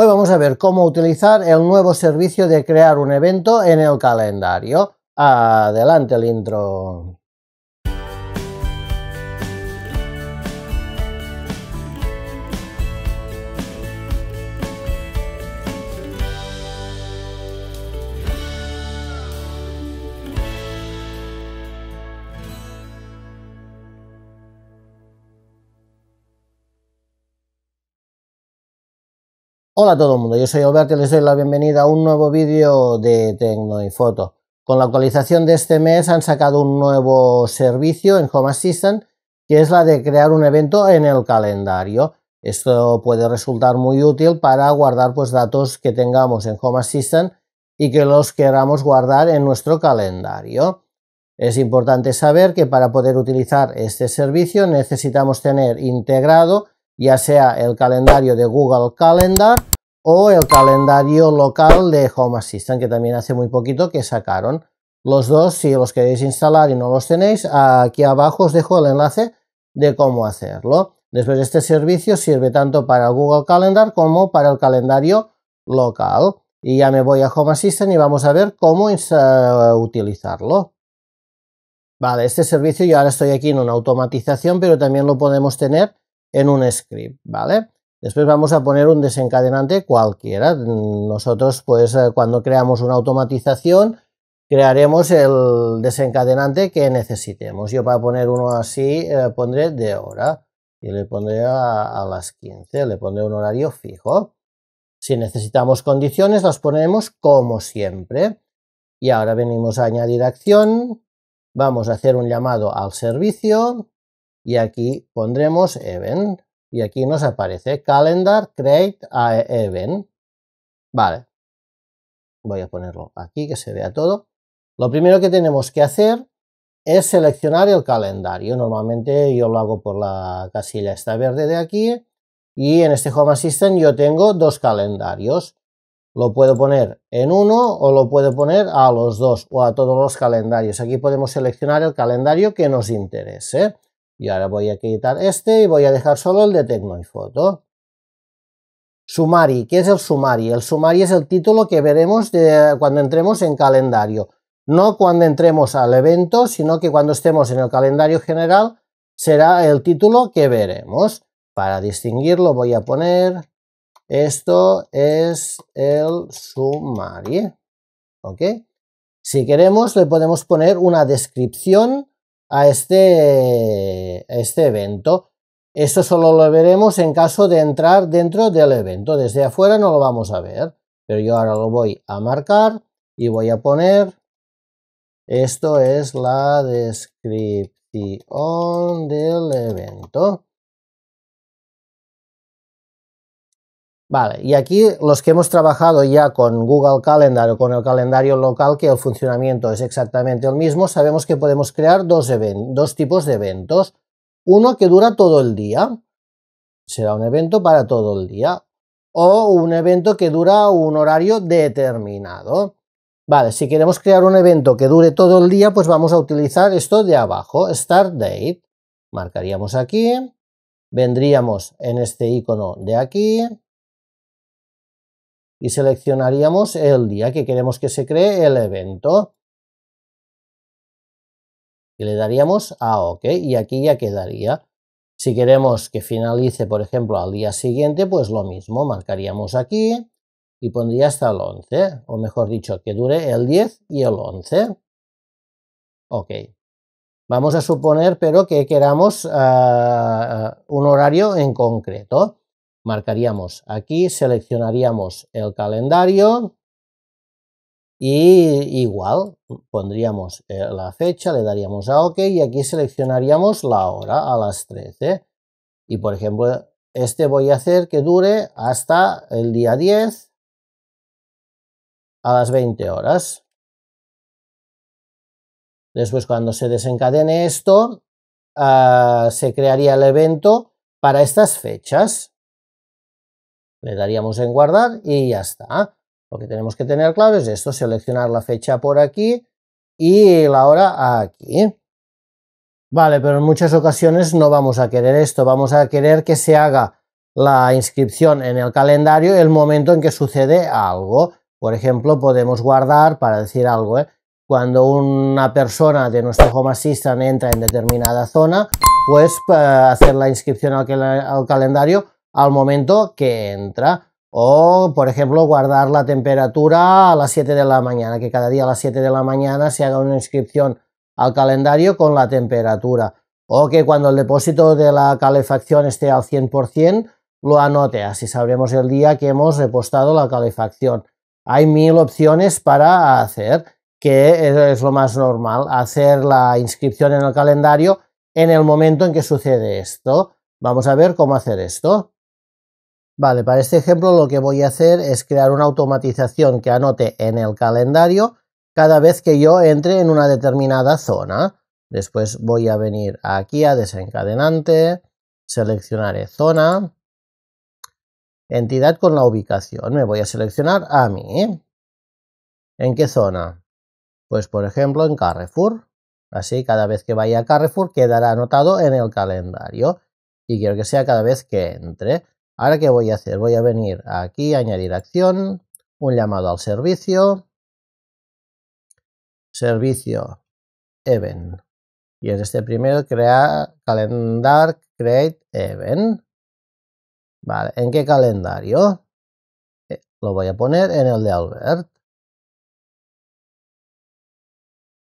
Hoy vamos a ver cómo utilizar el nuevo servicio de crear un evento en el calendario. Adelante el intro. Hola a todo el mundo, yo soy Alberto y les doy la bienvenida a un nuevo vídeo de Tecno y Foto Con la actualización de este mes han sacado un nuevo servicio en Home Assistant que es la de crear un evento en el calendario. Esto puede resultar muy útil para guardar pues, datos que tengamos en Home Assistant y que los queramos guardar en nuestro calendario. Es importante saber que para poder utilizar este servicio necesitamos tener integrado ya sea el calendario de Google Calendar o el calendario local de Home Assistant, que también hace muy poquito que sacaron. Los dos, si los queréis instalar y no los tenéis, aquí abajo os dejo el enlace de cómo hacerlo. Después, este servicio sirve tanto para Google Calendar como para el calendario local. Y ya me voy a Home Assistant y vamos a ver cómo eh, utilizarlo. Vale, este servicio yo ahora estoy aquí en una automatización, pero también lo podemos tener en un script, ¿vale? Después vamos a poner un desencadenante cualquiera. Nosotros, pues, eh, cuando creamos una automatización, crearemos el desencadenante que necesitemos. Yo para poner uno así, eh, pondré de hora y le pondré a, a, las 15, le pondré un horario fijo. Si necesitamos condiciones, las ponemos como siempre. Y ahora venimos a añadir acción, vamos a hacer un llamado al servicio y aquí pondremos event y aquí nos aparece calendar create a e-, event. Vale, voy a ponerlo aquí que se vea todo. Lo primero que tenemos que hacer es seleccionar el calendario. Normalmente yo lo hago por la casilla esta verde de aquí y en este Home Assistant yo tengo dos calendarios. Lo puedo poner en uno o lo puedo poner a los dos o a todos los calendarios. Aquí podemos seleccionar el calendario que nos interese. Y ahora voy a quitar este y voy a dejar solo el de Tecno y Foto. Sumari, ¿qué es el sumari? El sumari es el título que veremos de, cuando entremos en calendario. No cuando entremos al evento, sino que cuando estemos en el calendario general será el título que veremos. Para distinguirlo voy a poner esto es el Sumari. ¿Ok? Si queremos le podemos poner una descripción a este, este evento. Esto solo lo veremos en caso de entrar dentro del evento. Desde afuera no lo vamos a ver, pero yo ahora lo voy a marcar y voy a poner esto es la descripción del evento. Vale, y aquí los que hemos trabajado ya con Google Calendar o con el calendario local, que el funcionamiento es exactamente el mismo, sabemos que podemos crear dos, dos tipos de eventos. Uno que dura todo el día, será un evento para todo el día, o un evento que dura un horario determinado. Vale, si queremos crear un evento que dure todo el día, pues vamos a utilizar esto de abajo, Start Date. Marcaríamos aquí, vendríamos en este icono de aquí, y seleccionaríamos el día que queremos que se cree el evento. Y le daríamos a OK y aquí ya quedaría. Si queremos que finalice, por ejemplo, al día siguiente, pues lo mismo, marcaríamos aquí y pondría hasta el 11, o mejor dicho, que dure el 10 y el 11. Ok. Vamos a suponer, pero que queramos ah, un horario en concreto marcaríamos aquí, seleccionaríamos el calendario y igual pondríamos eh, la fecha, le daríamos a OK y aquí seleccionaríamos la hora a las 13. Y por ejemplo, este voy a hacer que dure hasta el día 10 a las 20 horas. Después cuando se desencadene esto, ah, se crearía el evento para estas fechas. Le daríamos en guardar y ya está. Lo que tenemos que tener claro es esto, seleccionar la fecha por aquí y la hora aquí. Vale, pero en muchas ocasiones no vamos a querer esto, vamos a querer que se haga la inscripción en el calendario el momento en que sucede algo. Por ejemplo, podemos guardar para decir algo, ¿eh? cuando una persona de nuestro Home Assistant entra en determinada zona, pues eh, hacer la inscripción al calendario al momento que entra. O, por ejemplo, guardar la temperatura a las 7 de la mañana, que cada día a las 7 de la mañana se haga una inscripción al calendario con la temperatura. O que cuando el depósito de la calefacción esté al 100%, lo anote, así sabremos el día que hemos repostado la calefacción. Hay mil opciones para hacer, que es lo más normal, hacer la inscripción en el calendario en el momento en que sucede esto. Vamos a ver cómo hacer esto. Vale, para este ejemplo lo que voy a hacer es crear una automatización que anote en el calendario cada vez que yo entre en una determinada zona. Después voy a venir aquí a desencadenante, seleccionaré zona, entidad con la ubicación. Me voy a seleccionar a mí. ¿En qué zona? Pues por ejemplo en Carrefour. Así cada vez que vaya a Carrefour quedará anotado en el calendario y quiero que sea cada vez que entre. Ahora, ¿qué voy a hacer? Voy a venir aquí, añadir acción, un llamado al servicio, servicio event. Y en este primero, crear calendar create event. Vale, ¿en qué calendario? Eh, lo voy a poner en el de Albert.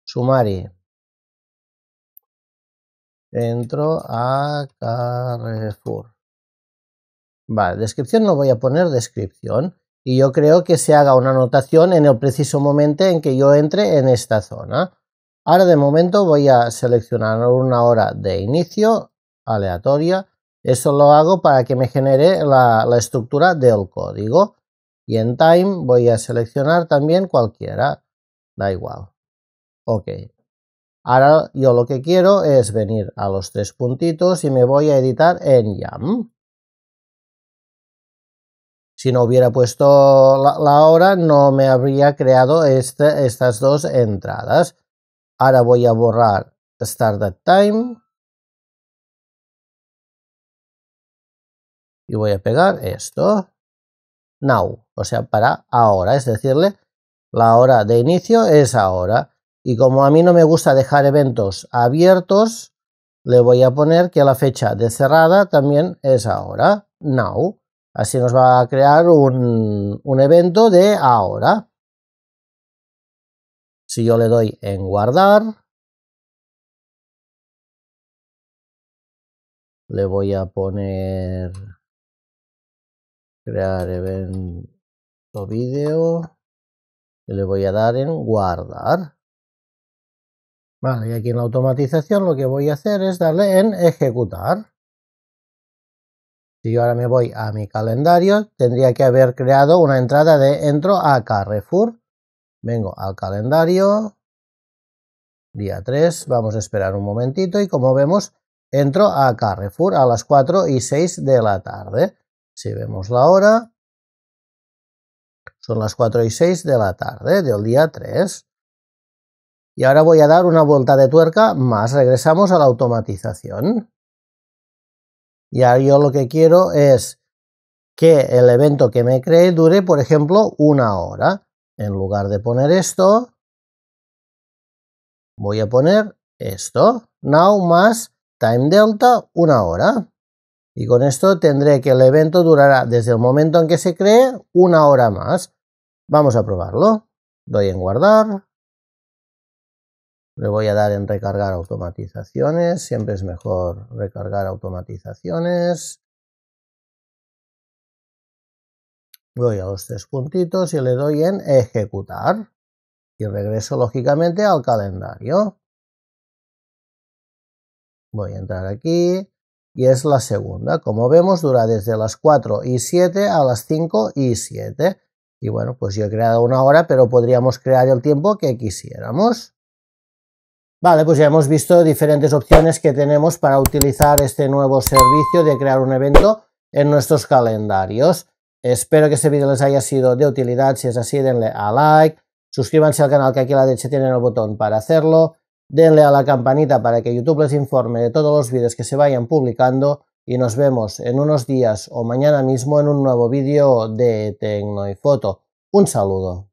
Sumari. Entro a Carrefour. Vale, descripción no voy a poner descripción. Y yo creo que se haga una anotación en el preciso momento en que yo entre en esta zona. Ahora de momento voy a seleccionar una hora de inicio aleatoria. Eso lo hago para que me genere la, estructura del código. Y en time voy a seleccionar también cualquiera. Da igual. Ok. Ahora yo lo que quiero es venir a los tres puntitos y me voy a editar en YAM. Si no hubiera puesto la, hora, no me habría creado este, estas dos entradas. Ahora voy a borrar Start Time. Y voy a pegar esto. Now, o sea, para ahora. Es decirle, la hora de inicio es ahora. Y como a mí no me gusta dejar eventos abiertos, le voy a poner que la fecha de cerrada también es ahora, now. Así nos va a crear un, evento de ahora. Si yo le doy en guardar, le voy a poner crear evento vídeo y le voy a dar en guardar. Vale, y aquí en la automatización lo que voy a hacer es darle en ejecutar. Si yo ahora me voy a mi calendario, tendría que haber creado una entrada de entro a Carrefour. Vengo al calendario, día 3, vamos a esperar un momentito y como vemos, entro a Carrefour a las 4 y 6 de la tarde. Si vemos la hora, son las 4 y 6 de la tarde del día 3. Y ahora voy a dar una vuelta de tuerca más, regresamos a la automatización. Y ahora yo lo que quiero es que el evento que me cree dure, por ejemplo, una hora. En lugar de poner esto, voy a poner esto. Now más time delta, una hora. Y con esto tendré que el evento durará desde el momento en que se cree una hora más. Vamos a probarlo. Doy en guardar. Le voy a dar en recargar automatizaciones. Siempre es mejor recargar automatizaciones. Voy a los tres puntitos y le doy en ejecutar. Y regreso lógicamente al calendario. Voy a entrar aquí y es la segunda. Como vemos, dura desde las 4 y 7 a las 5 y 7. Y bueno, pues yo he creado una hora, pero podríamos crear el tiempo que quisiéramos. Vale, pues ya hemos visto diferentes opciones que tenemos para utilizar este nuevo servicio de crear un evento en nuestros calendarios. Espero que este vídeo les haya sido de utilidad. Si es así, denle a like, suscríbanse al canal que aquí a la derecha tienen el botón para hacerlo, denle a la campanita para que YouTube les informe de todos los vídeos que se vayan publicando y nos vemos en unos días o mañana mismo en un nuevo vídeo de Tecno y Foto. Un saludo.